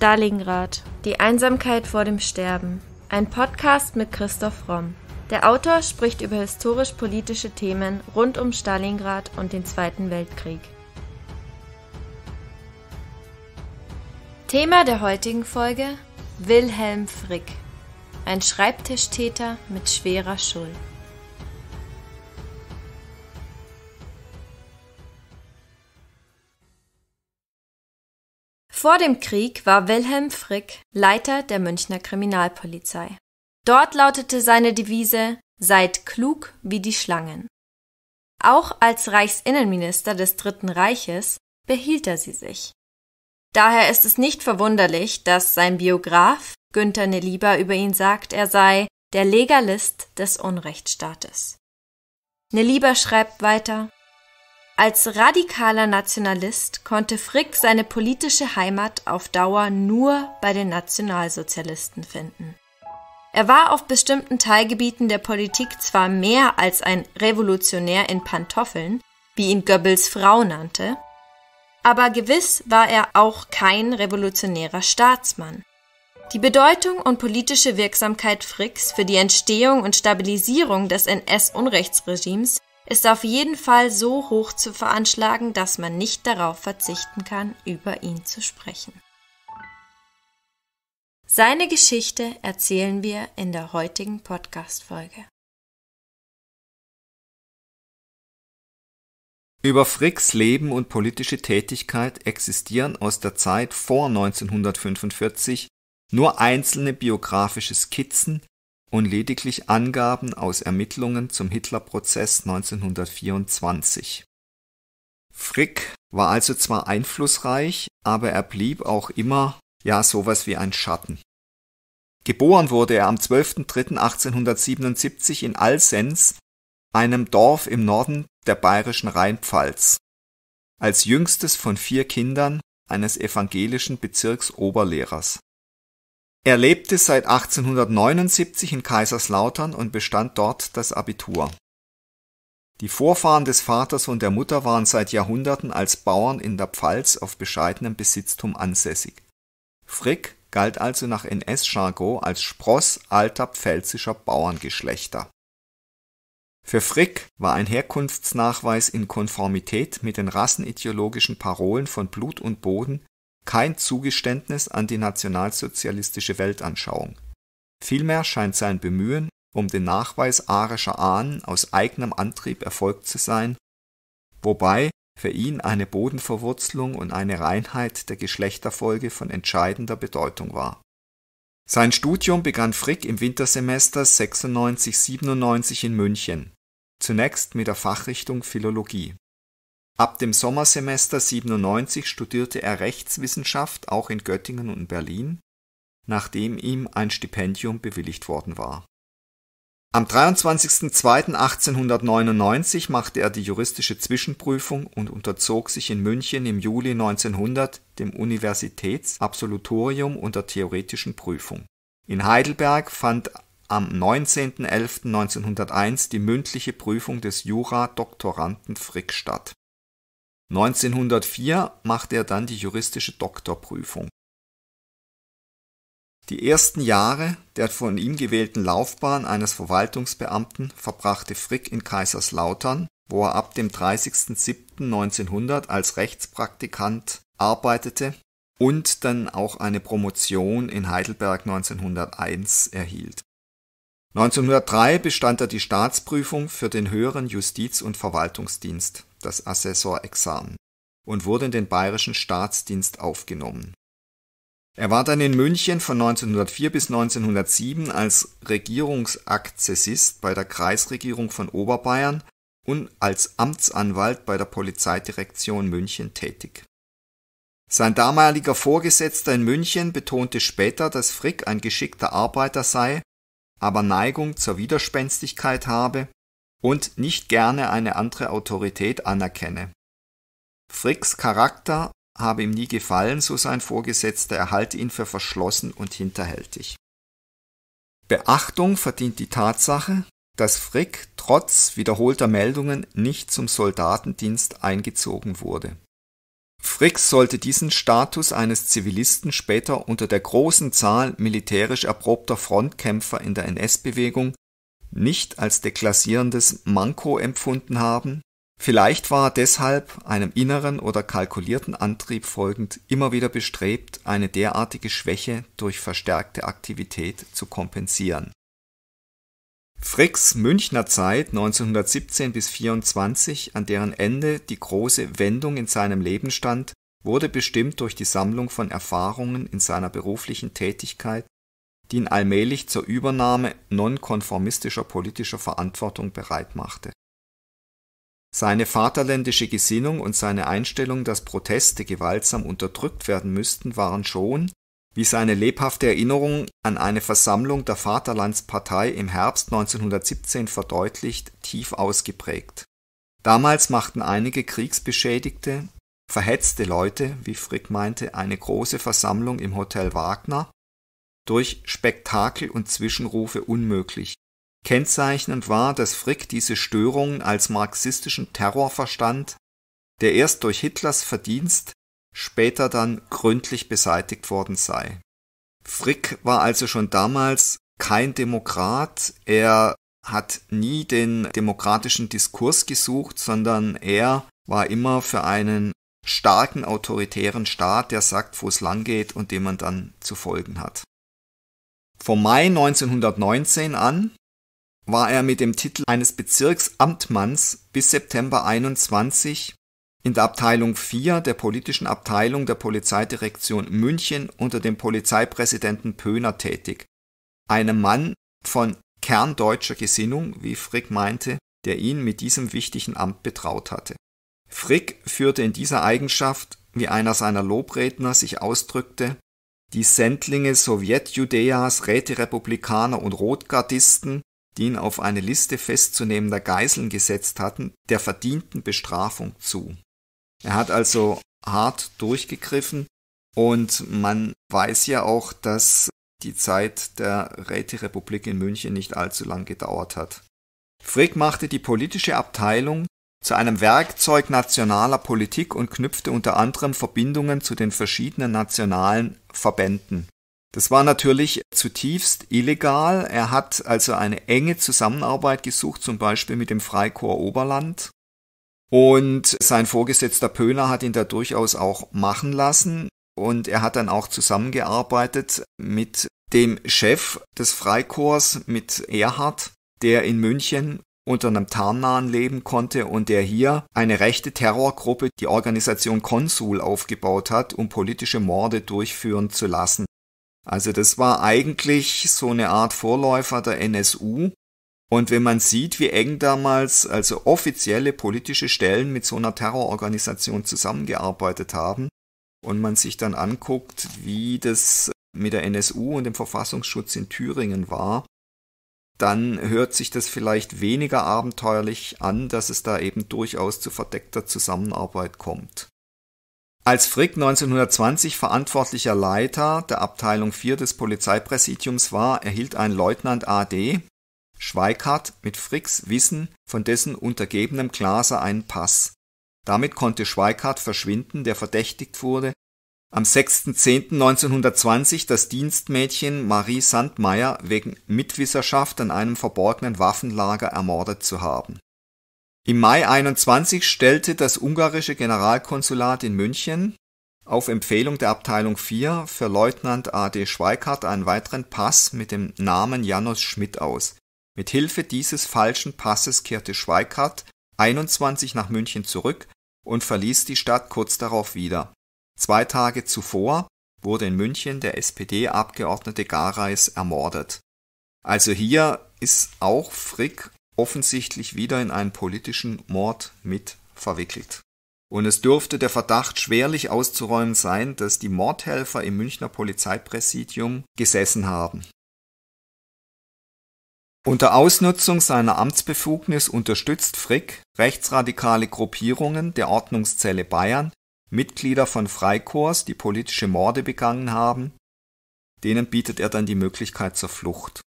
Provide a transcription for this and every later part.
Stalingrad. Die Einsamkeit vor dem Sterben. Ein Podcast mit Christoph Romm. Der Autor spricht über historisch-politische Themen rund um Stalingrad und den Zweiten Weltkrieg. Thema der heutigen Folge Wilhelm Frick. Ein Schreibtischtäter mit schwerer Schuld. Vor dem Krieg war Wilhelm Frick Leiter der Münchner Kriminalpolizei. Dort lautete seine Devise Seid klug wie die Schlangen. Auch als Reichsinnenminister des Dritten Reiches behielt er sie sich. Daher ist es nicht verwunderlich, dass sein Biograf Günther Nelieber über ihn sagt, er sei der Legalist des Unrechtsstaates. Nelieber schreibt weiter als radikaler Nationalist konnte Frick seine politische Heimat auf Dauer nur bei den Nationalsozialisten finden. Er war auf bestimmten Teilgebieten der Politik zwar mehr als ein Revolutionär in Pantoffeln, wie ihn Goebbels Frau nannte, aber gewiss war er auch kein revolutionärer Staatsmann. Die Bedeutung und politische Wirksamkeit Fricks für die Entstehung und Stabilisierung des NS-Unrechtsregimes ist auf jeden Fall so hoch zu veranschlagen, dass man nicht darauf verzichten kann, über ihn zu sprechen. Seine Geschichte erzählen wir in der heutigen Podcast-Folge. Über Fricks Leben und politische Tätigkeit existieren aus der Zeit vor 1945 nur einzelne biografische Skizzen, und lediglich Angaben aus Ermittlungen zum Hitlerprozess 1924. Frick war also zwar einflussreich, aber er blieb auch immer ja sowas wie ein Schatten. Geboren wurde er am 12.03.1877 in Alsenz, einem Dorf im Norden der bayerischen Rheinpfalz, als jüngstes von vier Kindern eines evangelischen Bezirksoberlehrers er lebte seit 1879 in Kaiserslautern und bestand dort das Abitur. Die Vorfahren des Vaters und der Mutter waren seit Jahrhunderten als Bauern in der Pfalz auf bescheidenem Besitztum ansässig. Frick galt also nach ns jargot als Spross alter pfälzischer Bauerngeschlechter. Für Frick war ein Herkunftsnachweis in Konformität mit den rassenideologischen Parolen von Blut und Boden kein Zugeständnis an die nationalsozialistische Weltanschauung. Vielmehr scheint sein Bemühen um den Nachweis arischer Ahnen aus eigenem Antrieb erfolgt zu sein, wobei für ihn eine Bodenverwurzelung und eine Reinheit der Geschlechterfolge von entscheidender Bedeutung war. Sein Studium begann Frick im Wintersemester 96-97 in München, zunächst mit der Fachrichtung Philologie Ab dem Sommersemester 97 studierte er Rechtswissenschaft auch in Göttingen und Berlin, nachdem ihm ein Stipendium bewilligt worden war. Am 23.02.1899 machte er die juristische Zwischenprüfung und unterzog sich in München im Juli 1900 dem Universitätsabsolutorium unter theoretischen Prüfung. In Heidelberg fand am 19.11.1901 die mündliche Prüfung des Jura-Doktoranden Frick statt. 1904 machte er dann die juristische Doktorprüfung. Die ersten Jahre der von ihm gewählten Laufbahn eines Verwaltungsbeamten verbrachte Frick in Kaiserslautern, wo er ab dem 30.07.1900 als Rechtspraktikant arbeitete und dann auch eine Promotion in Heidelberg 1901 erhielt. 1903 bestand er die Staatsprüfung für den höheren Justiz- und Verwaltungsdienst das Assessorexamen, und wurde in den bayerischen Staatsdienst aufgenommen. Er war dann in München von 1904 bis 1907 als Regierungsakzessist bei der Kreisregierung von Oberbayern und als Amtsanwalt bei der Polizeidirektion München tätig. Sein damaliger Vorgesetzter in München betonte später, dass Frick ein geschickter Arbeiter sei, aber Neigung zur Widerspenstigkeit habe und nicht gerne eine andere Autorität anerkenne. Fricks Charakter habe ihm nie gefallen, so sein Vorgesetzter, er halte ihn für verschlossen und hinterhältig. Beachtung verdient die Tatsache, dass Frick trotz wiederholter Meldungen nicht zum Soldatendienst eingezogen wurde. Fricks sollte diesen Status eines Zivilisten später unter der großen Zahl militärisch erprobter Frontkämpfer in der NS-Bewegung nicht als deklassierendes Manko empfunden haben, vielleicht war er deshalb einem inneren oder kalkulierten Antrieb folgend immer wieder bestrebt, eine derartige Schwäche durch verstärkte Aktivität zu kompensieren. Fricks Münchner Zeit 1917 bis 24, an deren Ende die große Wendung in seinem Leben stand, wurde bestimmt durch die Sammlung von Erfahrungen in seiner beruflichen Tätigkeit die ihn allmählich zur Übernahme nonkonformistischer politischer Verantwortung bereitmachte. Seine vaterländische Gesinnung und seine Einstellung, dass Proteste gewaltsam unterdrückt werden müssten, waren schon, wie seine lebhafte Erinnerung an eine Versammlung der Vaterlandspartei im Herbst 1917 verdeutlicht, tief ausgeprägt. Damals machten einige Kriegsbeschädigte, verhetzte Leute, wie Frick meinte, eine große Versammlung im Hotel Wagner, durch Spektakel und Zwischenrufe unmöglich. Kennzeichnend war, dass Frick diese Störungen als marxistischen Terror verstand, der erst durch Hitlers Verdienst, später dann gründlich beseitigt worden sei. Frick war also schon damals kein Demokrat, er hat nie den demokratischen Diskurs gesucht, sondern er war immer für einen starken autoritären Staat, der sagt, wo es langgeht und dem man dann zu folgen hat. Vom Mai 1919 an war er mit dem Titel eines Bezirksamtmanns bis September 21 in der Abteilung 4 der politischen Abteilung der Polizeidirektion München unter dem Polizeipräsidenten Pöhner tätig, einem Mann von kerndeutscher Gesinnung, wie Frick meinte, der ihn mit diesem wichtigen Amt betraut hatte. Frick führte in dieser Eigenschaft, wie einer seiner Lobredner sich ausdrückte, die Sendlinge Sowjetjudäas, Räterepublikaner und Rotgardisten, die ihn auf eine Liste festzunehmender Geiseln gesetzt hatten, der verdienten Bestrafung zu. Er hat also hart durchgegriffen und man weiß ja auch, dass die Zeit der Räterepublik in München nicht allzu lang gedauert hat. Frick machte die politische Abteilung zu einem Werkzeug nationaler Politik und knüpfte unter anderem Verbindungen zu den verschiedenen nationalen Verbänden. Das war natürlich zutiefst illegal. Er hat also eine enge Zusammenarbeit gesucht, zum Beispiel mit dem Freikorps Oberland. Und sein Vorgesetzter Pöhler hat ihn da durchaus auch machen lassen. Und er hat dann auch zusammengearbeitet mit dem Chef des Freikorps, mit Erhard, der in München unter einem tarnnahen leben konnte und der hier eine rechte Terrorgruppe, die Organisation Konsul, aufgebaut hat, um politische Morde durchführen zu lassen. Also das war eigentlich so eine Art Vorläufer der NSU. Und wenn man sieht, wie eng damals also offizielle politische Stellen mit so einer Terrororganisation zusammengearbeitet haben, und man sich dann anguckt, wie das mit der NSU und dem Verfassungsschutz in Thüringen war, dann hört sich das vielleicht weniger abenteuerlich an, dass es da eben durchaus zu verdeckter Zusammenarbeit kommt. Als Frick 1920 verantwortlicher Leiter der Abteilung 4 des Polizeipräsidiums war, erhielt ein Leutnant AD Schweikart mit Fricks Wissen von dessen untergebenem Glaser einen Pass. Damit konnte Schweikart verschwinden, der verdächtigt wurde, am 6.10.1920 das Dienstmädchen Marie Sandmeier wegen Mitwisserschaft an einem verborgenen Waffenlager ermordet zu haben. Im Mai 21 stellte das ungarische Generalkonsulat in München auf Empfehlung der Abteilung 4 für Leutnant A.D. Schweikart einen weiteren Pass mit dem Namen Janos Schmidt aus. Mit Hilfe dieses falschen Passes kehrte Schweikart 21 nach München zurück und verließ die Stadt kurz darauf wieder Zwei Tage zuvor wurde in München der SPD-Abgeordnete Gareis ermordet. Also hier ist auch Frick offensichtlich wieder in einen politischen Mord mit verwickelt. Und es dürfte der Verdacht schwerlich auszuräumen sein, dass die Mordhelfer im Münchner Polizeipräsidium gesessen haben. Unter Ausnutzung seiner Amtsbefugnis unterstützt Frick rechtsradikale Gruppierungen der Ordnungszelle Bayern, Mitglieder von Freikorps, die politische Morde begangen haben, denen bietet er dann die Möglichkeit zur Flucht.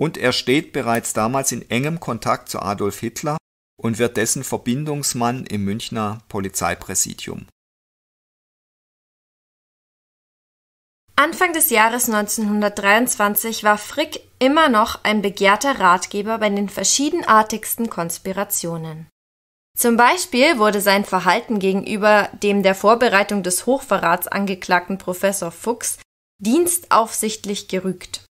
Und er steht bereits damals in engem Kontakt zu Adolf Hitler und wird dessen Verbindungsmann im Münchner Polizeipräsidium. Anfang des Jahres 1923 war Frick immer noch ein begehrter Ratgeber bei den verschiedenartigsten Konspirationen. Zum Beispiel wurde sein Verhalten gegenüber dem der Vorbereitung des Hochverrats angeklagten Professor Fuchs dienstaufsichtlich gerügt.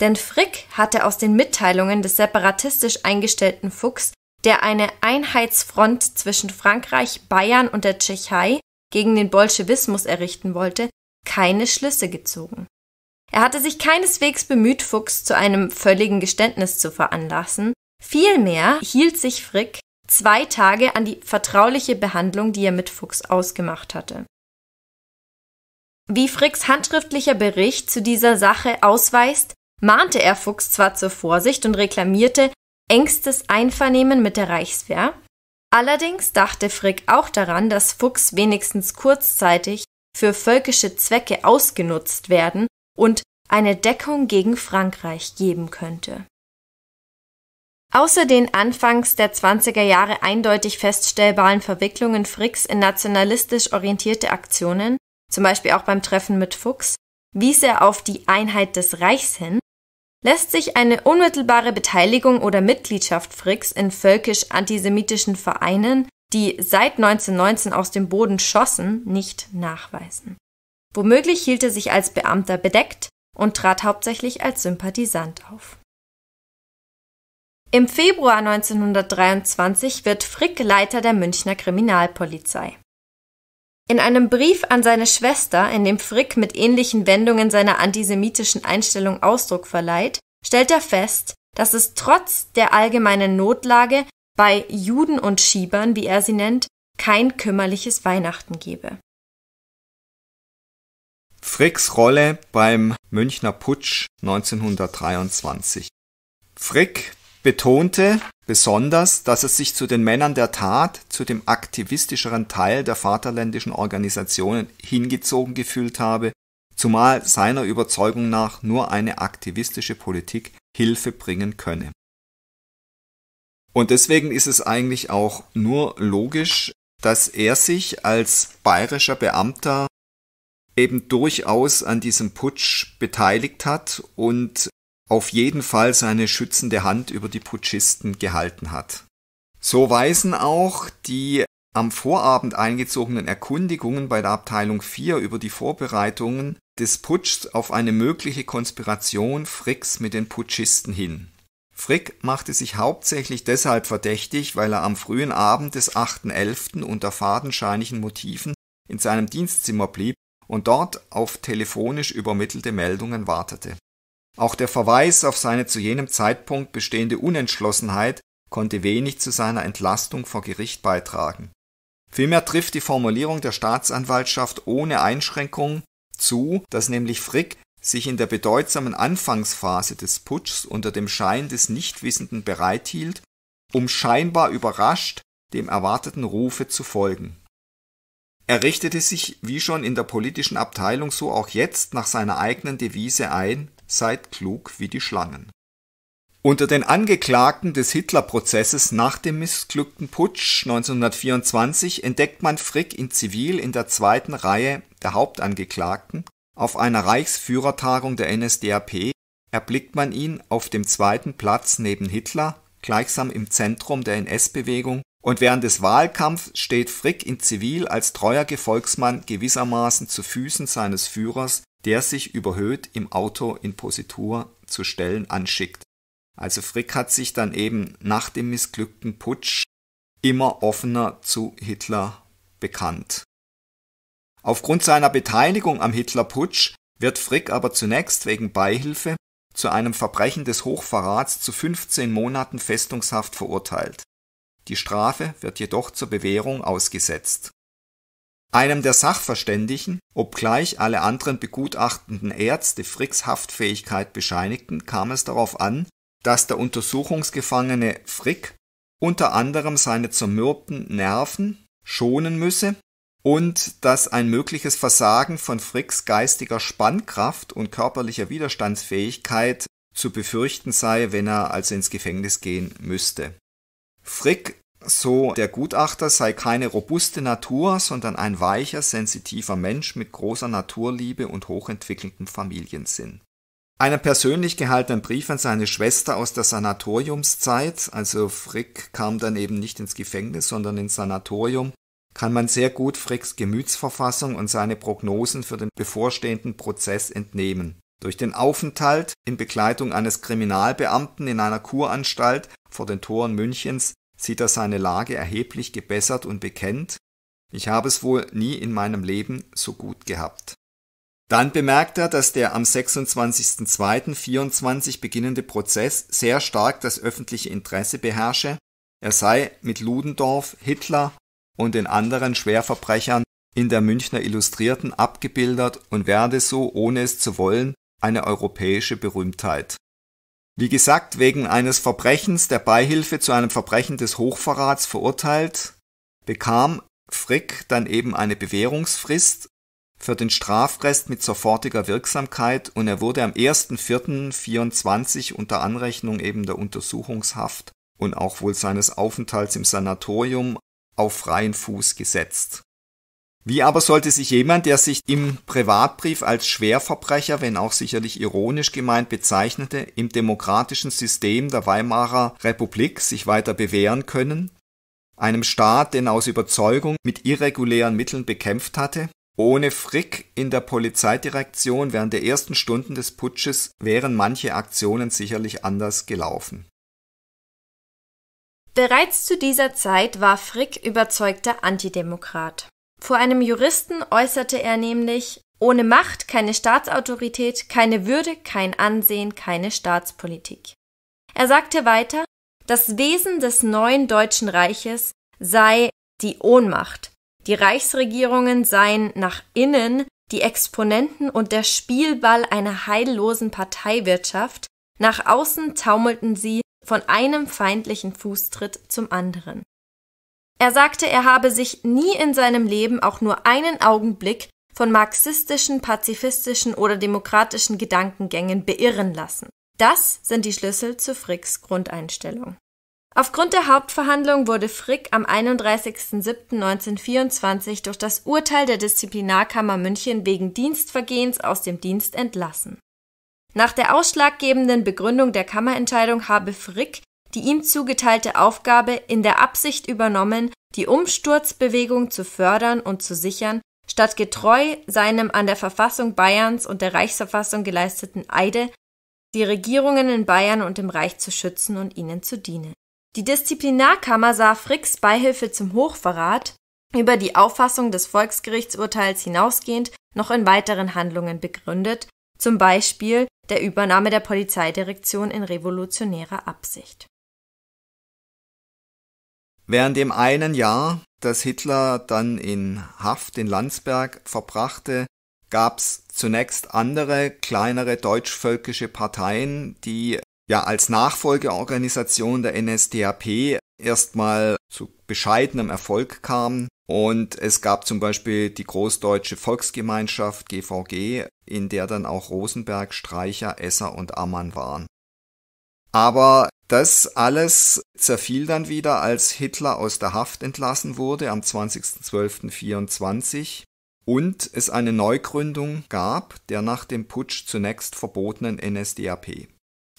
Denn Frick hatte aus den Mitteilungen des separatistisch eingestellten Fuchs, der eine Einheitsfront zwischen Frankreich, Bayern und der Tschechei gegen den Bolschewismus errichten wollte, keine Schlüsse gezogen. Er hatte sich keineswegs bemüht, Fuchs zu einem völligen Geständnis zu veranlassen, vielmehr hielt sich Frick zwei Tage an die vertrauliche Behandlung, die er mit Fuchs ausgemacht hatte. Wie Fricks handschriftlicher Bericht zu dieser Sache ausweist, mahnte er Fuchs zwar zur Vorsicht und reklamierte engstes Einvernehmen mit der Reichswehr, allerdings dachte Frick auch daran, dass Fuchs wenigstens kurzzeitig für völkische Zwecke ausgenutzt werden und eine Deckung gegen Frankreich geben könnte. Außer den anfangs der 20er Jahre eindeutig feststellbaren Verwicklungen Fricks in nationalistisch orientierte Aktionen, zum Beispiel auch beim Treffen mit Fuchs, wies er auf die Einheit des Reichs hin, lässt sich eine unmittelbare Beteiligung oder Mitgliedschaft Fricks in völkisch-antisemitischen Vereinen, die seit 1919 aus dem Boden schossen, nicht nachweisen. Womöglich hielt er sich als Beamter bedeckt und trat hauptsächlich als Sympathisant auf. Im Februar 1923 wird Frick Leiter der Münchner Kriminalpolizei. In einem Brief an seine Schwester, in dem Frick mit ähnlichen Wendungen seiner antisemitischen Einstellung Ausdruck verleiht, stellt er fest, dass es trotz der allgemeinen Notlage bei Juden und Schiebern, wie er sie nennt, kein kümmerliches Weihnachten gebe. Fricks Rolle beim Münchner Putsch 1923. Frick betonte besonders, dass es sich zu den Männern der Tat, zu dem aktivistischeren Teil der vaterländischen Organisationen hingezogen gefühlt habe, zumal seiner Überzeugung nach nur eine aktivistische Politik Hilfe bringen könne. Und deswegen ist es eigentlich auch nur logisch, dass er sich als bayerischer Beamter eben durchaus an diesem Putsch beteiligt hat und auf jeden Fall seine schützende Hand über die Putschisten gehalten hat. So weisen auch die am Vorabend eingezogenen Erkundigungen bei der Abteilung 4 über die Vorbereitungen des Putschs auf eine mögliche Konspiration Fricks mit den Putschisten hin. Frick machte sich hauptsächlich deshalb verdächtig, weil er am frühen Abend des 8.11. unter fadenscheinigen Motiven in seinem Dienstzimmer blieb und dort auf telefonisch übermittelte Meldungen wartete auch der Verweis auf seine zu jenem Zeitpunkt bestehende Unentschlossenheit konnte wenig zu seiner Entlastung vor Gericht beitragen. Vielmehr trifft die Formulierung der Staatsanwaltschaft ohne Einschränkung zu, dass nämlich Frick sich in der bedeutsamen Anfangsphase des Putschs unter dem Schein des Nichtwissenden bereithielt, um scheinbar überrascht dem erwarteten Rufe zu folgen. Er richtete sich wie schon in der politischen Abteilung so auch jetzt nach seiner eigenen Devise ein, seid klug wie die Schlangen. Unter den Angeklagten des Hitler-Prozesses nach dem missglückten Putsch 1924 entdeckt man Frick in Zivil in der zweiten Reihe der Hauptangeklagten. Auf einer Reichsführertagung der NSDAP erblickt man ihn auf dem zweiten Platz neben Hitler, gleichsam im Zentrum der NS-Bewegung, und während des Wahlkampfs steht Frick in Zivil als treuer Gefolgsmann gewissermaßen zu Füßen seines Führers der sich überhöht im Auto in Positur zu stellen anschickt. Also Frick hat sich dann eben nach dem missglückten Putsch immer offener zu Hitler bekannt. Aufgrund seiner Beteiligung am Hitlerputsch wird Frick aber zunächst wegen Beihilfe zu einem Verbrechen des Hochverrats zu 15 Monaten Festungshaft verurteilt. Die Strafe wird jedoch zur Bewährung ausgesetzt einem der Sachverständigen, obgleich alle anderen begutachtenden Ärzte Fricks Haftfähigkeit bescheinigten, kam es darauf an, dass der Untersuchungsgefangene Frick unter anderem seine zermürbten Nerven schonen müsse und dass ein mögliches Versagen von Fricks geistiger Spannkraft und körperlicher Widerstandsfähigkeit zu befürchten sei, wenn er also ins Gefängnis gehen müsste. Frick so, der Gutachter sei keine robuste Natur, sondern ein weicher, sensitiver Mensch mit großer Naturliebe und hochentwickeltem Familiensinn. Einen persönlich gehaltenen Brief an seine Schwester aus der Sanatoriumszeit, also Frick kam dann eben nicht ins Gefängnis, sondern ins Sanatorium, kann man sehr gut Fricks Gemütsverfassung und seine Prognosen für den bevorstehenden Prozess entnehmen. Durch den Aufenthalt in Begleitung eines Kriminalbeamten in einer Kuranstalt vor den Toren Münchens sieht er seine Lage erheblich gebessert und bekennt, ich habe es wohl nie in meinem Leben so gut gehabt. Dann bemerkt er, dass der am 26.02.24 beginnende Prozess sehr stark das öffentliche Interesse beherrsche, er sei mit Ludendorff, Hitler und den anderen Schwerverbrechern in der Münchner Illustrierten abgebildet und werde so, ohne es zu wollen, eine europäische Berühmtheit wie gesagt, wegen eines Verbrechens der Beihilfe zu einem Verbrechen des Hochverrats verurteilt, bekam Frick dann eben eine Bewährungsfrist für den Strafrest mit sofortiger Wirksamkeit und er wurde am 1.4.24 unter Anrechnung eben der Untersuchungshaft und auch wohl seines Aufenthalts im Sanatorium auf freien Fuß gesetzt wie aber sollte sich jemand, der sich im Privatbrief als Schwerverbrecher, wenn auch sicherlich ironisch gemeint bezeichnete, im demokratischen System der Weimarer Republik sich weiter bewähren können? Einem Staat, den aus Überzeugung mit irregulären Mitteln bekämpft hatte? Ohne Frick in der Polizeidirektion während der ersten Stunden des Putsches wären manche Aktionen sicherlich anders gelaufen. Bereits zu dieser Zeit war Frick überzeugter Antidemokrat. Vor einem Juristen äußerte er nämlich ohne Macht keine Staatsautorität, keine Würde, kein Ansehen, keine Staatspolitik. Er sagte weiter, das Wesen des neuen Deutschen Reiches sei die Ohnmacht. Die Reichsregierungen seien nach innen die Exponenten und der Spielball einer heillosen Parteiwirtschaft, nach außen taumelten sie von einem feindlichen Fußtritt zum anderen. Er sagte, er habe sich nie in seinem Leben auch nur einen Augenblick von marxistischen, pazifistischen oder demokratischen Gedankengängen beirren lassen. Das sind die Schlüssel zu Fricks Grundeinstellung. Aufgrund der Hauptverhandlung wurde Frick am 31.07.1924 durch das Urteil der Disziplinarkammer München wegen Dienstvergehens aus dem Dienst entlassen. Nach der ausschlaggebenden Begründung der Kammerentscheidung habe Frick die ihm zugeteilte Aufgabe in der Absicht übernommen, die Umsturzbewegung zu fördern und zu sichern, statt getreu seinem an der Verfassung Bayerns und der Reichsverfassung geleisteten Eide, die Regierungen in Bayern und im Reich zu schützen und ihnen zu dienen. Die Disziplinarkammer sah Fricks Beihilfe zum Hochverrat über die Auffassung des Volksgerichtsurteils hinausgehend noch in weiteren Handlungen begründet, zum Beispiel der Übernahme der Polizeidirektion in revolutionärer Absicht. Während dem einen Jahr, das Hitler dann in Haft in Landsberg verbrachte, gab's zunächst andere kleinere deutschvölkische Parteien, die ja als Nachfolgeorganisation der NSDAP erstmal zu bescheidenem Erfolg kamen. Und es gab zum Beispiel die Großdeutsche Volksgemeinschaft GVG, in der dann auch Rosenberg, Streicher, Esser und Ammann waren. Aber das alles zerfiel dann wieder, als Hitler aus der Haft entlassen wurde am 20.12.24 und es eine Neugründung gab der nach dem Putsch zunächst verbotenen NSDAP.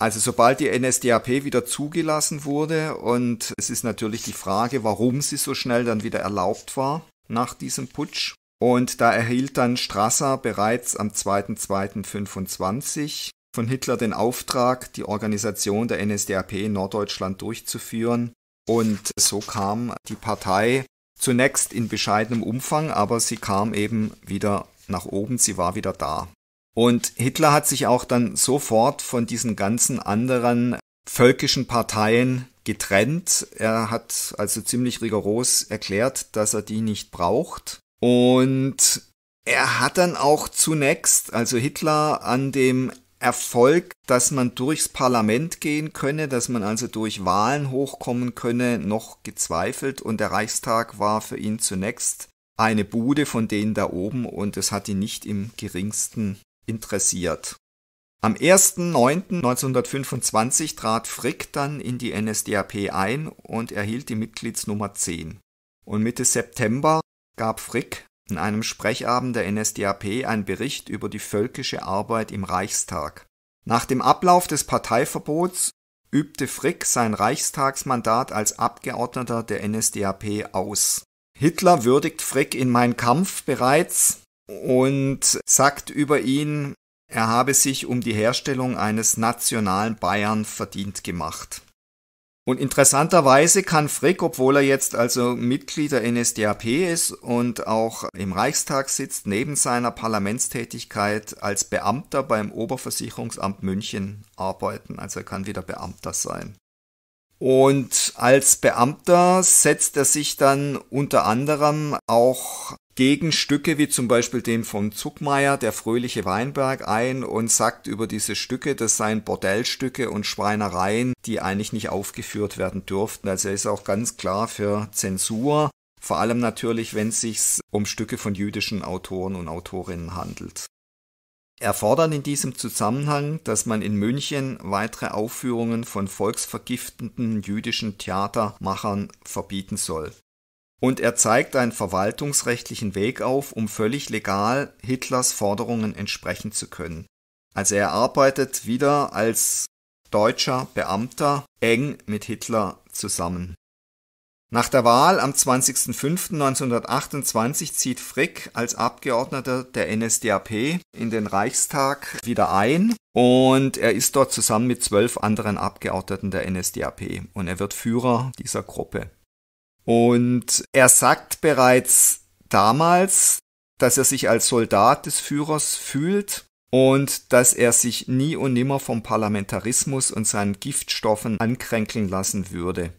Also sobald die NSDAP wieder zugelassen wurde und es ist natürlich die Frage, warum sie so schnell dann wieder erlaubt war nach diesem Putsch. Und da erhielt dann Strasser bereits am 2.2.25 von Hitler den Auftrag, die Organisation der NSDAP in Norddeutschland durchzuführen. Und so kam die Partei zunächst in bescheidenem Umfang, aber sie kam eben wieder nach oben, sie war wieder da. Und Hitler hat sich auch dann sofort von diesen ganzen anderen völkischen Parteien getrennt. Er hat also ziemlich rigoros erklärt, dass er die nicht braucht. Und er hat dann auch zunächst, also Hitler, an dem Erfolg, dass man durchs Parlament gehen könne, dass man also durch Wahlen hochkommen könne, noch gezweifelt und der Reichstag war für ihn zunächst eine Bude von denen da oben und es hat ihn nicht im geringsten interessiert. Am 1.9.1925 trat Frick dann in die NSDAP ein und erhielt die Mitgliedsnummer 10. Und Mitte September gab Frick in einem Sprechabend der NSDAP ein Bericht über die völkische Arbeit im Reichstag. Nach dem Ablauf des Parteiverbots übte Frick sein Reichstagsmandat als Abgeordneter der NSDAP aus. Hitler würdigt Frick in Mein Kampf bereits und sagt über ihn, er habe sich um die Herstellung eines nationalen Bayern verdient gemacht. Und interessanterweise kann Frick, obwohl er jetzt also Mitglied der NSDAP ist und auch im Reichstag sitzt, neben seiner Parlamentstätigkeit als Beamter beim Oberversicherungsamt München arbeiten. Also er kann wieder Beamter sein. Und als Beamter setzt er sich dann unter anderem auch gegen Stücke wie zum Beispiel den von Zuckmeier, der fröhliche Weinberg, ein und sagt über diese Stücke, das seien Bordellstücke und Schweinereien, die eigentlich nicht aufgeführt werden dürften. Also er ist auch ganz klar für Zensur, vor allem natürlich, wenn es sich um Stücke von jüdischen Autoren und Autorinnen handelt erfordern in diesem Zusammenhang, dass man in München weitere Aufführungen von volksvergiftenden jüdischen Theatermachern verbieten soll. Und er zeigt einen verwaltungsrechtlichen Weg auf, um völlig legal Hitlers Forderungen entsprechen zu können. Also er arbeitet wieder als deutscher Beamter eng mit Hitler zusammen. Nach der Wahl am 20.05.1928 zieht Frick als Abgeordneter der NSDAP in den Reichstag wieder ein und er ist dort zusammen mit zwölf anderen Abgeordneten der NSDAP und er wird Führer dieser Gruppe. Und er sagt bereits damals, dass er sich als Soldat des Führers fühlt und dass er sich nie und nimmer vom Parlamentarismus und seinen Giftstoffen ankränkeln lassen würde.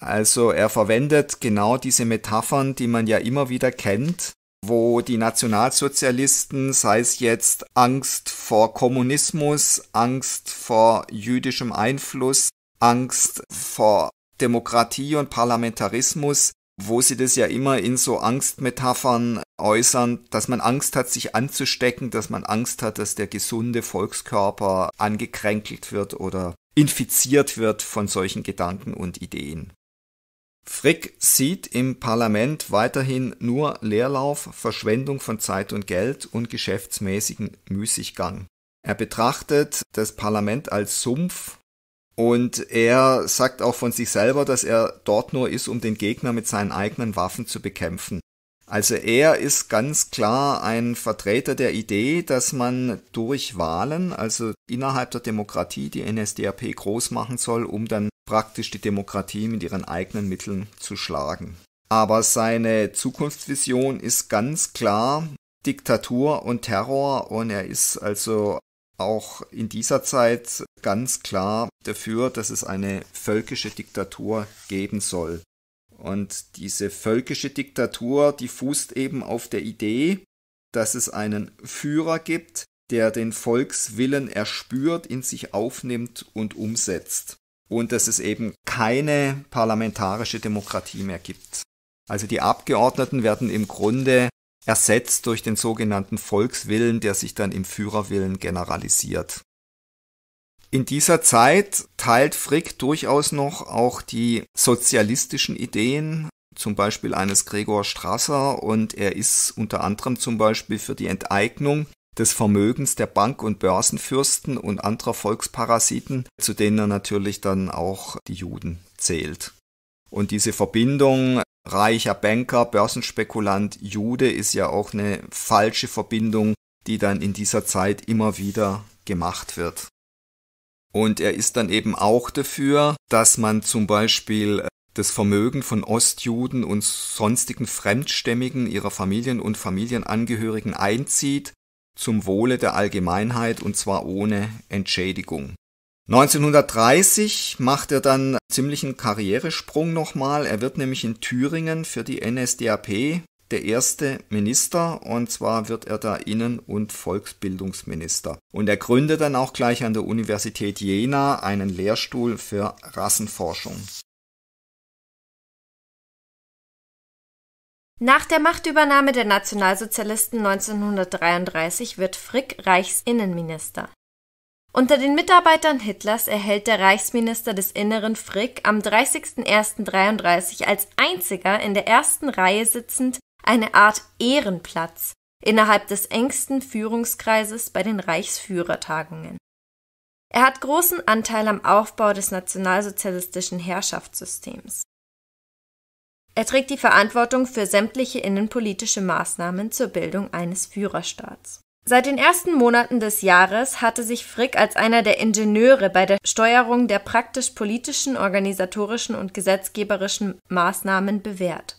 Also er verwendet genau diese Metaphern, die man ja immer wieder kennt, wo die Nationalsozialisten, sei es jetzt Angst vor Kommunismus, Angst vor jüdischem Einfluss, Angst vor Demokratie und Parlamentarismus, wo sie das ja immer in so Angstmetaphern äußern, dass man Angst hat, sich anzustecken, dass man Angst hat, dass der gesunde Volkskörper angekränkelt wird oder infiziert wird von solchen Gedanken und Ideen. Frick sieht im Parlament weiterhin nur Leerlauf, Verschwendung von Zeit und Geld und geschäftsmäßigen Müßiggang. Er betrachtet das Parlament als Sumpf und er sagt auch von sich selber, dass er dort nur ist, um den Gegner mit seinen eigenen Waffen zu bekämpfen. Also er ist ganz klar ein Vertreter der Idee, dass man durch Wahlen, also innerhalb der Demokratie, die NSDAP groß machen soll, um dann praktisch die Demokratie mit ihren eigenen Mitteln zu schlagen. Aber seine Zukunftsvision ist ganz klar Diktatur und Terror und er ist also auch in dieser Zeit ganz klar dafür, dass es eine völkische Diktatur geben soll. Und diese völkische Diktatur, die fußt eben auf der Idee, dass es einen Führer gibt, der den Volkswillen erspürt, in sich aufnimmt und umsetzt und dass es eben keine parlamentarische Demokratie mehr gibt. Also die Abgeordneten werden im Grunde ersetzt durch den sogenannten Volkswillen, der sich dann im Führerwillen generalisiert. In dieser Zeit teilt Frick durchaus noch auch die sozialistischen Ideen, zum Beispiel eines Gregor Strasser, und er ist unter anderem zum Beispiel für die Enteignung des Vermögens der Bank- und Börsenfürsten und anderer Volksparasiten, zu denen er natürlich dann auch die Juden zählt. Und diese Verbindung reicher Banker, Börsenspekulant, Jude ist ja auch eine falsche Verbindung, die dann in dieser Zeit immer wieder gemacht wird. Und er ist dann eben auch dafür, dass man zum Beispiel äh, das Vermögen von Ostjuden und sonstigen Fremdstämmigen ihrer Familien und Familienangehörigen einzieht zum Wohle der Allgemeinheit und zwar ohne Entschädigung. 1930 macht er dann ziemlichen Karrieresprung nochmal. Er wird nämlich in Thüringen für die NSDAP der erste Minister und zwar wird er da Innen- und Volksbildungsminister. Und er gründet dann auch gleich an der Universität Jena einen Lehrstuhl für Rassenforschung. Nach der Machtübernahme der Nationalsozialisten 1933 wird Frick Reichsinnenminister. Unter den Mitarbeitern Hitlers erhält der Reichsminister des Inneren Frick am 30.01.33 als einziger in der ersten Reihe sitzend eine Art Ehrenplatz innerhalb des engsten Führungskreises bei den Reichsführertagungen. Er hat großen Anteil am Aufbau des nationalsozialistischen Herrschaftssystems. Er trägt die Verantwortung für sämtliche innenpolitische Maßnahmen zur Bildung eines Führerstaats. Seit den ersten Monaten des Jahres hatte sich Frick als einer der Ingenieure bei der Steuerung der praktisch politischen, organisatorischen und gesetzgeberischen Maßnahmen bewährt.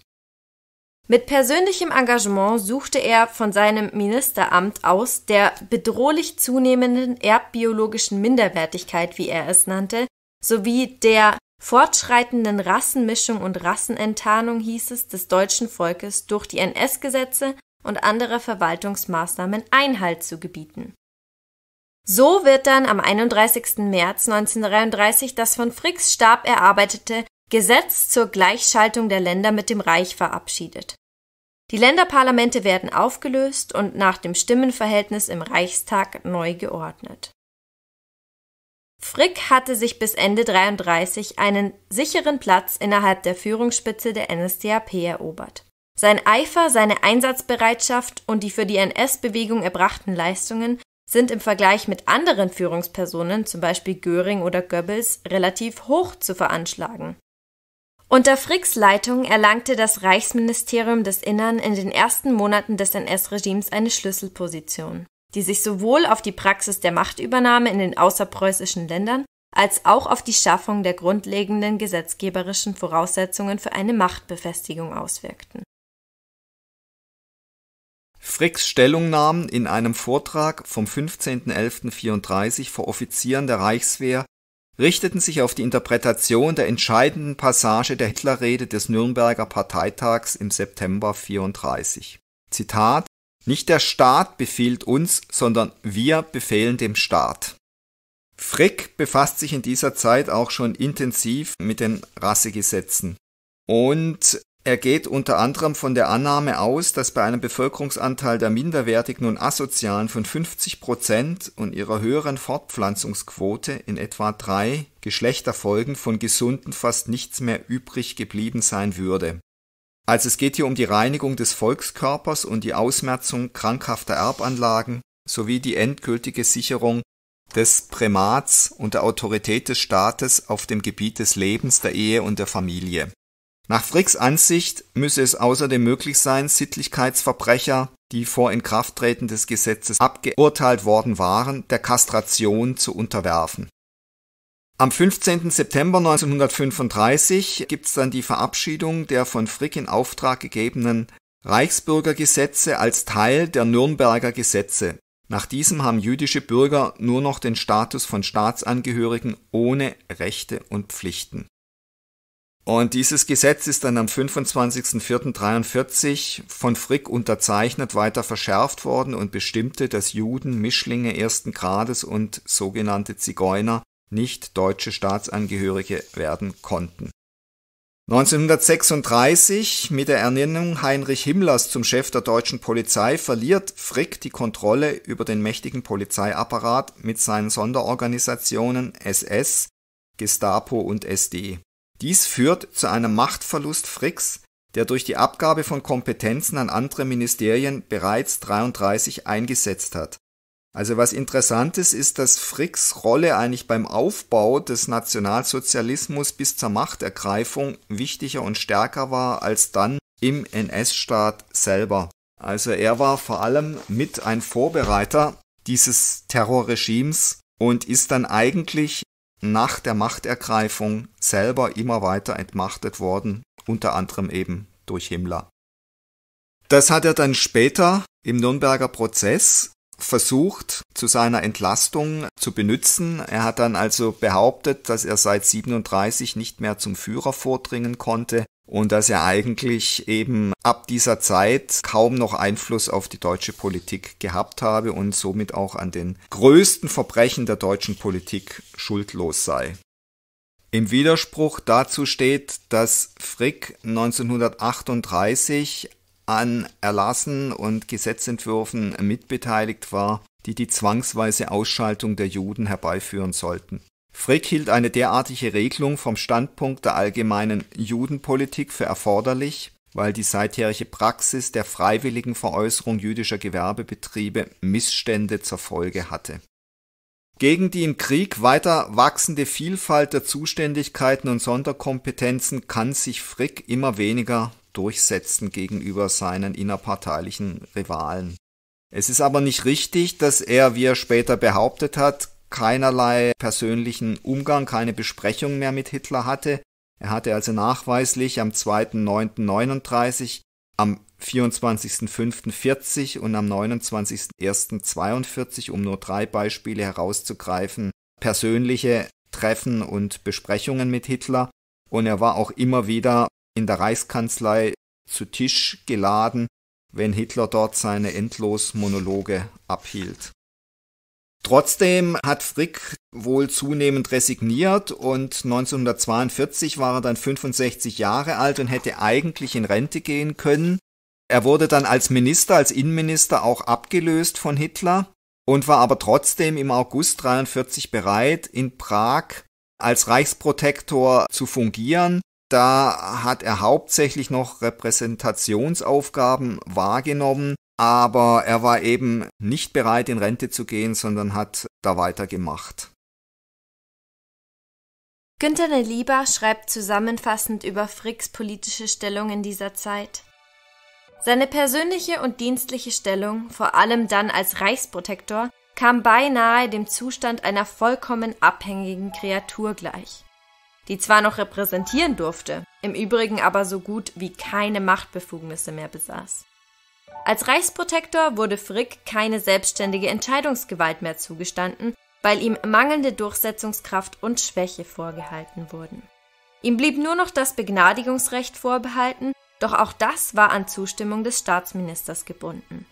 Mit persönlichem Engagement suchte er von seinem Ministeramt aus der bedrohlich zunehmenden erbbiologischen Minderwertigkeit, wie er es nannte, sowie der fortschreitenden Rassenmischung und Rassenenttarnung hieß es, des deutschen Volkes durch die NS-Gesetze und andere Verwaltungsmaßnahmen Einhalt zu gebieten. So wird dann am 31. März 1933 das von Fricks Stab erarbeitete Gesetz zur Gleichschaltung der Länder mit dem Reich verabschiedet. Die Länderparlamente werden aufgelöst und nach dem Stimmenverhältnis im Reichstag neu geordnet Frick hatte sich bis Ende 33 einen sicheren Platz innerhalb der Führungsspitze der NSDAP erobert. Sein Eifer, seine Einsatzbereitschaft und die für die NS-Bewegung erbrachten Leistungen sind im Vergleich mit anderen Führungspersonen, zum Beispiel Göring oder Goebbels, relativ hoch zu veranschlagen. Unter Fricks Leitung erlangte das Reichsministerium des Innern in den ersten Monaten des NS-Regimes eine Schlüsselposition die sich sowohl auf die Praxis der Machtübernahme in den außerpreußischen Ländern als auch auf die Schaffung der grundlegenden gesetzgeberischen Voraussetzungen für eine Machtbefestigung auswirkten. Fricks Stellungnahmen in einem Vortrag vom 15.11.34 vor Offizieren der Reichswehr richteten sich auf die Interpretation der entscheidenden Passage der Hitlerrede des Nürnberger Parteitags im September 34. Zitat nicht der Staat befiehlt uns, sondern wir befehlen dem Staat. Frick befasst sich in dieser Zeit auch schon intensiv mit den Rassegesetzen. Und er geht unter anderem von der Annahme aus, dass bei einem Bevölkerungsanteil der minderwertigen und asozialen von 50 Prozent und ihrer höheren Fortpflanzungsquote in etwa drei Geschlechterfolgen von gesunden fast nichts mehr übrig geblieben sein würde. Also es geht hier um die Reinigung des Volkskörpers und die Ausmerzung krankhafter Erbanlagen sowie die endgültige Sicherung des Primats und der Autorität des Staates auf dem Gebiet des Lebens, der Ehe und der Familie. Nach Fricks Ansicht müsse es außerdem möglich sein, Sittlichkeitsverbrecher, die vor Inkrafttreten des Gesetzes abgeurteilt worden waren, der Kastration zu unterwerfen. Am 15. September 1935 gibt es dann die Verabschiedung der von Frick in Auftrag gegebenen Reichsbürgergesetze als Teil der Nürnberger Gesetze. Nach diesem haben jüdische Bürger nur noch den Status von Staatsangehörigen ohne Rechte und Pflichten. Und dieses Gesetz ist dann am 25.04.43 von Frick unterzeichnet weiter verschärft worden und bestimmte, dass Juden, Mischlinge ersten Grades und sogenannte Zigeuner nicht deutsche Staatsangehörige werden konnten. 1936 mit der Ernennung Heinrich Himmlers zum Chef der deutschen Polizei verliert Frick die Kontrolle über den mächtigen Polizeiapparat mit seinen Sonderorganisationen SS, Gestapo und SD. Dies führt zu einem Machtverlust Fricks, der durch die Abgabe von Kompetenzen an andere Ministerien bereits 33 eingesetzt hat. Also was interessant ist, ist, dass Fricks Rolle eigentlich beim Aufbau des Nationalsozialismus bis zur Machtergreifung wichtiger und stärker war als dann im NS-Staat selber. Also er war vor allem mit ein Vorbereiter dieses Terrorregimes und ist dann eigentlich nach der Machtergreifung selber immer weiter entmachtet worden, unter anderem eben durch Himmler. Das hat er dann später im Nürnberger Prozess versucht, zu seiner Entlastung zu benützen. Er hat dann also behauptet, dass er seit 37 nicht mehr zum Führer vordringen konnte und dass er eigentlich eben ab dieser Zeit kaum noch Einfluss auf die deutsche Politik gehabt habe und somit auch an den größten Verbrechen der deutschen Politik schuldlos sei. Im Widerspruch dazu steht, dass Frick 1938 an Erlassen und Gesetzentwürfen mitbeteiligt war, die die zwangsweise Ausschaltung der Juden herbeiführen sollten. Frick hielt eine derartige Regelung vom Standpunkt der allgemeinen Judenpolitik für erforderlich, weil die seitherige Praxis der freiwilligen Veräußerung jüdischer Gewerbebetriebe Missstände zur Folge hatte. Gegen die im Krieg weiter wachsende Vielfalt der Zuständigkeiten und Sonderkompetenzen kann sich Frick immer weniger durchsetzen gegenüber seinen innerparteilichen Rivalen. Es ist aber nicht richtig, dass er, wie er später behauptet hat, keinerlei persönlichen Umgang, keine Besprechung mehr mit Hitler hatte. Er hatte also nachweislich am 2.9.39, am 24.5.40 und am 29.1.42, um nur drei Beispiele herauszugreifen, persönliche Treffen und Besprechungen mit Hitler. Und er war auch immer wieder in der Reichskanzlei zu Tisch geladen, wenn Hitler dort seine endlos Monologe abhielt. Trotzdem hat Frick wohl zunehmend resigniert und 1942 war er dann 65 Jahre alt und hätte eigentlich in Rente gehen können. Er wurde dann als Minister, als Innenminister auch abgelöst von Hitler und war aber trotzdem im August 43 bereit, in Prag als Reichsprotektor zu fungieren da hat er hauptsächlich noch Repräsentationsaufgaben wahrgenommen, aber er war eben nicht bereit, in Rente zu gehen, sondern hat da weitergemacht. Günter Lieber schreibt zusammenfassend über Fricks politische Stellung in dieser Zeit. Seine persönliche und dienstliche Stellung, vor allem dann als Reichsprotektor, kam beinahe dem Zustand einer vollkommen abhängigen Kreatur gleich die zwar noch repräsentieren durfte, im Übrigen aber so gut wie keine Machtbefugnisse mehr besaß. Als Reichsprotektor wurde Frick keine selbstständige Entscheidungsgewalt mehr zugestanden, weil ihm mangelnde Durchsetzungskraft und Schwäche vorgehalten wurden. Ihm blieb nur noch das Begnadigungsrecht vorbehalten, doch auch das war an Zustimmung des Staatsministers gebunden.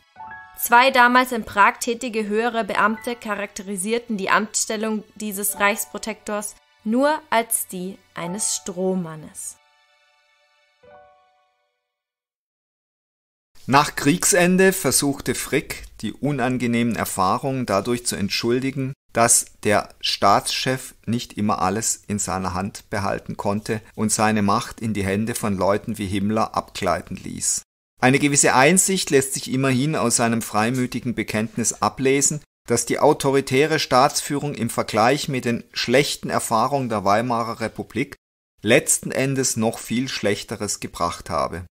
Zwei damals in Prag tätige höhere Beamte charakterisierten die Amtsstellung dieses Reichsprotektors nur als die eines Strohmannes. Nach Kriegsende versuchte Frick, die unangenehmen Erfahrungen dadurch zu entschuldigen, dass der Staatschef nicht immer alles in seiner Hand behalten konnte und seine Macht in die Hände von Leuten wie Himmler abgleiten ließ. Eine gewisse Einsicht lässt sich immerhin aus seinem freimütigen Bekenntnis ablesen, dass die autoritäre Staatsführung im Vergleich mit den schlechten Erfahrungen der Weimarer Republik letzten Endes noch viel Schlechteres gebracht habe.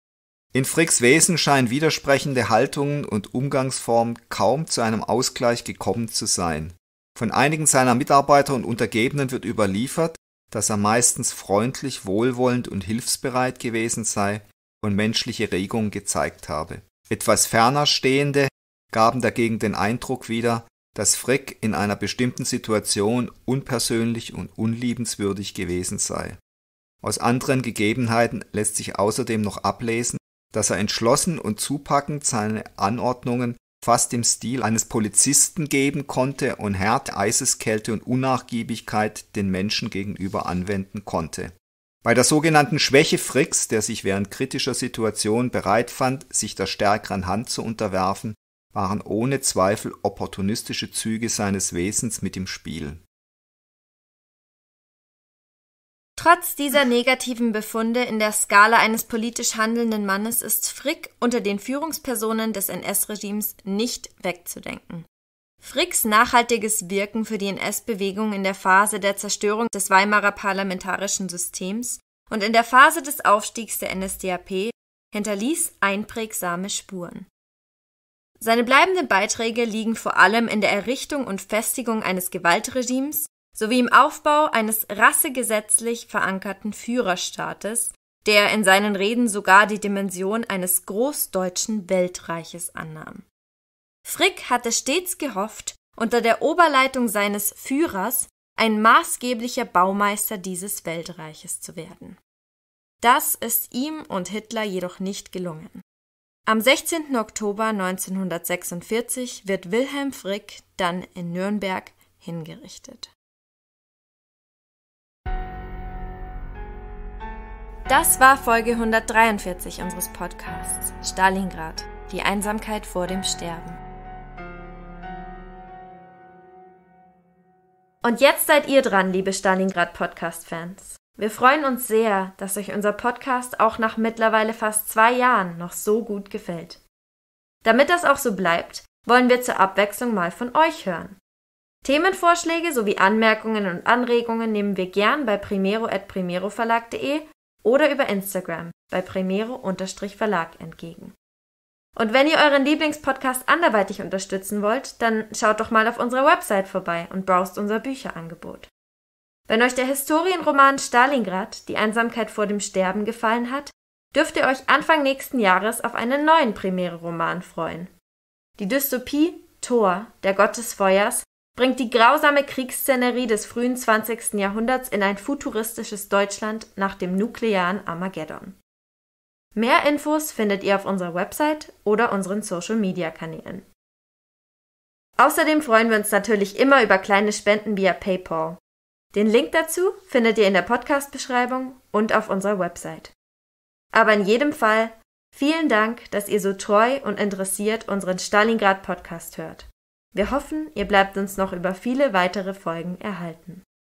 In Fricks Wesen scheinen widersprechende Haltungen und Umgangsformen kaum zu einem Ausgleich gekommen zu sein. Von einigen seiner Mitarbeiter und Untergebenen wird überliefert, dass er meistens freundlich, wohlwollend und hilfsbereit gewesen sei und menschliche Regungen gezeigt habe. Etwas ferner Stehende gaben dagegen den Eindruck wieder, dass Frick in einer bestimmten Situation unpersönlich und unliebenswürdig gewesen sei. Aus anderen Gegebenheiten lässt sich außerdem noch ablesen, dass er entschlossen und zupackend seine Anordnungen fast im Stil eines Polizisten geben konnte und Härte, Eiseskälte und Unnachgiebigkeit den Menschen gegenüber anwenden konnte. Bei der sogenannten Schwäche Fricks, der sich während kritischer Situationen bereit fand, sich der stärkeren Hand zu unterwerfen, waren ohne Zweifel opportunistische Züge seines Wesens mit im Spiel. Trotz dieser negativen Befunde in der Skala eines politisch handelnden Mannes ist Frick unter den Führungspersonen des NS-Regimes nicht wegzudenken. Fricks nachhaltiges Wirken für die NS-Bewegung in der Phase der Zerstörung des Weimarer parlamentarischen Systems und in der Phase des Aufstiegs der NSDAP hinterließ einprägsame Spuren. Seine bleibenden Beiträge liegen vor allem in der Errichtung und Festigung eines Gewaltregimes sowie im Aufbau eines rassegesetzlich verankerten Führerstaates, der in seinen Reden sogar die Dimension eines großdeutschen Weltreiches annahm. Frick hatte stets gehofft, unter der Oberleitung seines Führers ein maßgeblicher Baumeister dieses Weltreiches zu werden. Das ist ihm und Hitler jedoch nicht gelungen. Am 16. Oktober 1946 wird Wilhelm Frick dann in Nürnberg hingerichtet. Das war Folge 143 unseres Podcasts Stalingrad, die Einsamkeit vor dem Sterben. Und jetzt seid ihr dran, liebe Stalingrad-Podcast-Fans. Wir freuen uns sehr, dass euch unser Podcast auch nach mittlerweile fast zwei Jahren noch so gut gefällt. Damit das auch so bleibt, wollen wir zur Abwechslung mal von euch hören. Themenvorschläge sowie Anmerkungen und Anregungen nehmen wir gern bei primero.primeroverlag.de oder über Instagram bei primero-verlag entgegen. Und wenn ihr euren Lieblingspodcast anderweitig unterstützen wollt, dann schaut doch mal auf unserer Website vorbei und browst unser Bücherangebot. Wenn euch der Historienroman Stalingrad, die Einsamkeit vor dem Sterben gefallen hat, dürft ihr euch Anfang nächsten Jahres auf einen neuen primäre roman freuen. Die Dystopie Thor, der Gott des Feuers, bringt die grausame Kriegsszenerie des frühen 20. Jahrhunderts in ein futuristisches Deutschland nach dem nuklearen Armageddon. Mehr Infos findet ihr auf unserer Website oder unseren Social-Media-Kanälen. Außerdem freuen wir uns natürlich immer über kleine Spenden via PayPal. Den Link dazu findet ihr in der Podcast-Beschreibung und auf unserer Website. Aber in jedem Fall vielen Dank, dass ihr so treu und interessiert unseren Stalingrad-Podcast hört. Wir hoffen, ihr bleibt uns noch über viele weitere Folgen erhalten.